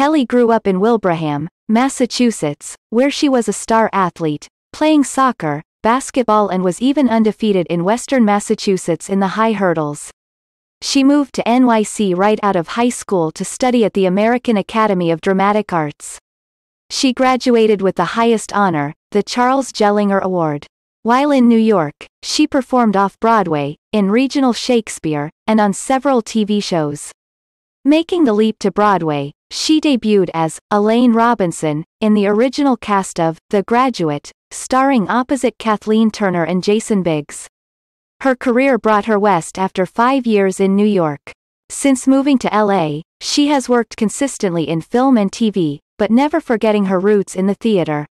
Kelly grew up in Wilbraham, Massachusetts, where she was a star athlete, playing soccer, basketball and was even undefeated in western Massachusetts in the high hurdles. She moved to NYC right out of high school to study at the American Academy of Dramatic Arts. She graduated with the highest honor, the Charles Jellinger Award. While in New York, she performed off-Broadway, in regional Shakespeare, and on several TV shows. Making the leap to Broadway, she debuted as Elaine Robinson in the original cast of The Graduate, starring opposite Kathleen Turner and Jason Biggs. Her career brought her west after five years in New York. Since moving to LA, she has worked consistently in film and TV, but never forgetting her roots in the theater.